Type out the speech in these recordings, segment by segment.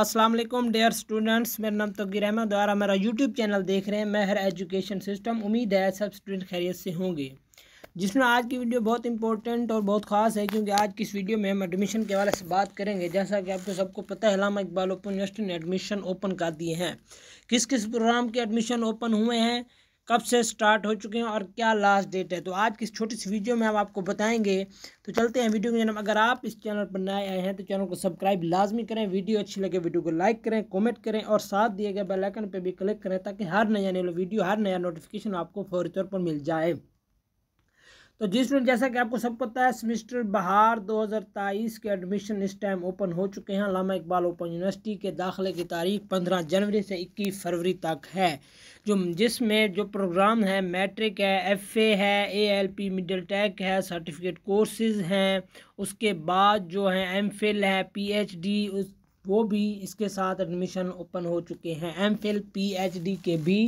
अस्सलाम वालेकुम dear students मेरा नाम तकदीर अहमद और मेरा यूट्यूब चैनल देख रहे हैं मेहर एजुकेशन सिस्टम उम्मीद है सब स्टूडेंट खैरियत से होंगे जिसमें आज की वीडियो बहुत इंपॉर्टेंट और बहुत ख़ास है क्योंकि आज की इस वीडियो में हम एडमिशन के हवाले से बात करेंगे जैसा कि आपको सबको पता है लामा इकबाल ओपन यूनिवर्सिटी ने एडमिशन ओपन कर दिए हैं किस किस प्रोग्राम के एडमिशन ओपन हुए हैं कब से स्टार्ट हो चुके हैं और क्या लास्ट डेट है तो आज की इस छोटी सी वीडियो में हम आपको बताएंगे तो चलते हैं वीडियो के जन्म अगर आप इस चैनल पर नए आए हैं तो चैनल को सब्सक्राइब लाजमी करें वीडियो अच्छी लगे वीडियो को लाइक करें कमेंट करें और साथ दिए गए बेलाइकन पर भी क्लिक करें ताकि हर नया वीडियो हर नया नोटिफिकेशन आपको फौरी तौर पर मिल जाए तो जी स्टूडेंट जैसा कि आपको सब पता है सेमिस्टर बहार 2023 के एडमिशन इस टाइम ओपन हो चुके हैं लामा इकबाल ओपन यूनिवर्सिटी के दाखिले की तारीख 15 जनवरी से 21 फरवरी तक है जो जिसमें जो प्रोग्राम है मैट्रिक है एफए है एएलपी मिडिल टेक है सर्टिफिकेट कोर्सेज हैं उसके बाद जो है एम है पी उस वो भी इसके साथ एडमिशन ओपन हो चुके हैं M Phil P H D के भी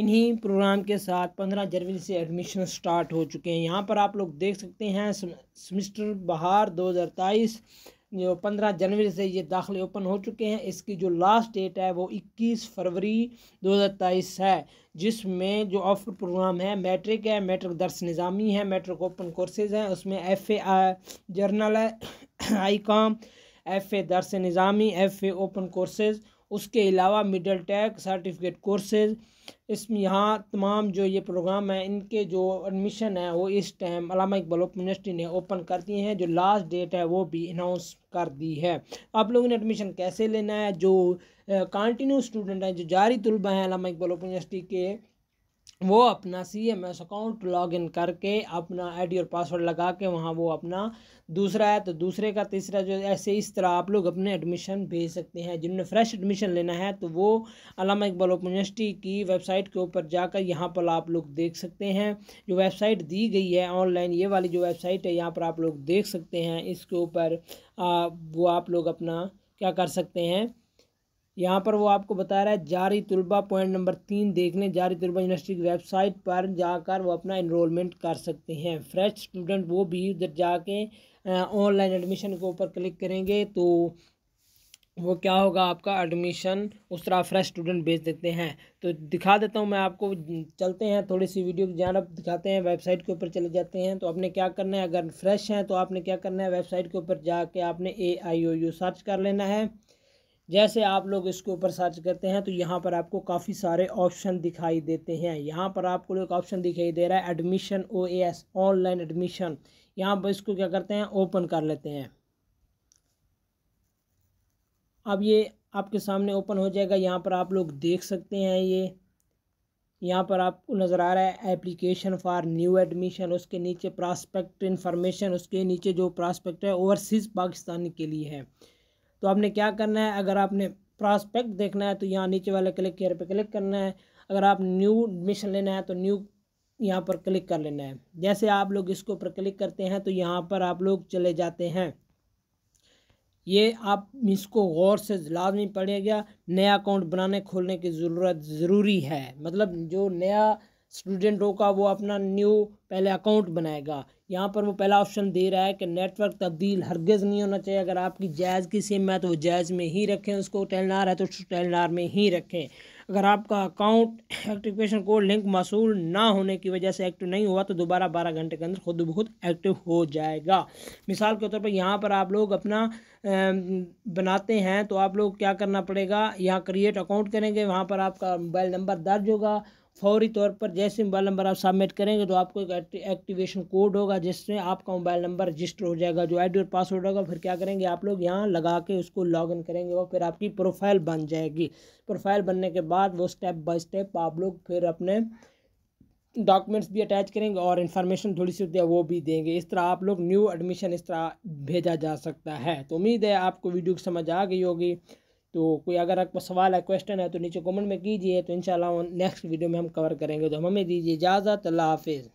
इन्हीं प्रोग्राम के साथ पंद्रह जनवरी से एडमिशन स्टार्ट हो चुके हैं यहाँ पर आप लोग देख सकते हैं सेमिस्टर बहार दो हज़ार तेईस जो पंद्रह जनवरी से ये दाखिले ओपन हो चुके हैं इसकी जो लास्ट डेट है वो इक्कीस फरवरी दो हज़ार तेईस है जिसमें जो ऑफर प्रोग्राम है मैट्रिक है मैट्रिक दर्स निज़ामी है मैट्रिक ओपन कोर्सेज़ हैं उसमें एफ़ ए जर्नल है I com F A Dars Nizami F A open courses उसके अलावा मिडल टैक सर्टिफिकेट कोर्सेज़ इस यहाँ तमाम जो ये प्रोग्राम है इनके जो एडमिशन है वो इस time Allama Iqbal open university ने ओपन कर दिए हैं जो लास्ट डेट है वो भी अनाउंस कर दी है आप लोगों ने एडमिशन कैसे लेना है जो कंटिन्यू स्टूडेंट हैं जो जारी तलबा हैं अलामा इकबाल ओपन यूनिवर्सिटी के वो अपना C M S account log in करके अपना आईडी और पासवर्ड लगा के वहाँ वो अपना दूसरा है तो दूसरे का तीसरा जो ऐसे इस तरह आप लोग अपने एडमिशन भेज सकते हैं जिन्होंने फ्रेश एडमिशन लेना है तो वो अलामा इकबाल ओपन यूनिवर्सिटी की वेबसाइट के ऊपर जाकर यहाँ पर आप लोग देख सकते हैं जो वेबसाइट दी गई है ऑनलाइन ये वाली जो वेबसाइट है यहाँ पर आप लोग देख सकते हैं इसके ऊपर वो आप लोग अपना क्या कर सकते हैं यहाँ पर वो आपको बता रहा है जारी तलबा पॉइंट नंबर तीन देखने जारी तलबा यूनिवर्सिटी की वेबसाइट पर जाकर वो अपना इनरोलमेंट कर सकते हैं फ्रेश स्टूडेंट वो भी उधर जाके ऑनलाइन एडमिशन के ऊपर क्लिक करेंगे तो वो क्या होगा आपका एडमिशन उस तरह फ्रेश स्टूडेंट भेज देते हैं तो दिखा देता हूँ मैं आपको चलते हैं थोड़ी सी वीडियो की जान आप दिखाते हैं वेबसाइट के ऊपर चले जाते हैं तो आपने क्या करना है अगर फ्रेश हैं तो आपने क्या करना है वेबसाइट के ऊपर जाके आपने ए आई ओ यू सर्च कर लेना है जैसे आप लोग इसके ऊपर सर्च करते हैं तो यहाँ पर आपको काफ़ी सारे ऑप्शन दिखाई देते हैं यहाँ पर आपको एक ऑप्शन दिखाई दे रहा है admission O S online admission यहाँ पर इसको क्या करते हैं ओपन कर लेते हैं अब ये आपके सामने ओपन हो जाएगा यहाँ पर आप लोग देख सकते हैं ये यहाँ पर आपको नज़र आ रहा है एप्लीकेशन फॉर न्यू एडमिशन उसके नीचे प्रास्पेक्ट इन्फॉर्मेशन उसके नीचे जो प्रॉस्पेक्ट है ओवरसीज़ पाकिस्तान के लिए है तो आपने क्या करना है अगर आपने प्रॉस्पेक्ट देखना है तो यहाँ नीचे वाले क्लिक केयर पे क्लिक करना है अगर आप न्यू एडमिशन लेना है तो न्यू यहाँ पर क्लिक कर लेना है जैसे आप लोग इसके ऊपर क्लिक करते हैं तो यहाँ पर आप लोग चले जाते हैं ये आप इसको गौर से लाजमी पड़ेगा नया अकाउंट बनाने खोलने की ज़रूरत ज़रूरी है मतलब जो नया स्टूडेंट होगा वो अपना न्यू पहले अकाउंट बनाएगा यहाँ पर वो पहला ऑप्शन दे रहा है कि नेटवर्क तब्दील हरगज़ नहीं होना चाहिए अगर आपकी जायज की सिम है तो जायज़ में ही रखें उसको टेलनार है तो टेलनार में ही रखें अगर आपका अकाउंट एक्टिवेशन कोड लिंक मसूल ना होने की वजह से एक्टिव नहीं हुआ तो दोबारा बारह घंटे के अंदर खुद ब खुद एक्टिव हो जाएगा मिसाल के तौर पर यहाँ पर आप लोग अपना बनाते हैं तो आप लोग क्या करना पड़ेगा यहाँ क्रिएट अकाउंट करेंगे वहाँ पर आपका मोबाइल नंबर दर्ज होगा फौरी तौर पर जैसे मोबाइल नंबर आप सबमिट करेंगे तो आपको एक एक्टिवेशन कोड होगा जिसमें आपका मोबाइल नंबर रजिस्टर हो जाएगा जो आईडी और पासवर्ड होगा फिर क्या करेंगे आप लोग यहाँ लगा के उसको लॉगिन करेंगे और फिर आपकी प्रोफाइल बन जाएगी प्रोफाइल बनने के बाद वो स्टेप बाय स्टेप आप लोग फिर अपने डॉक्यूमेंट्स भी अटैच करेंगे और इन्फॉर्मेशन थोड़ी सी होती है वो भी देंगे इस तरह आप लोग न्यू एडमिशन इस तरह भेजा जा सकता है तो उम्मीद है आपको वीडियो समझ आ गई होगी तो कोई अगर आपको सवाल है क्वेश्चन है तो नीचे कमेंट में कीजिए तो इंशाल्लाह नेक्स्ट वीडियो में हम कवर करेंगे तो हमें दीजिए इजाज़त अल्लाह हाफिज़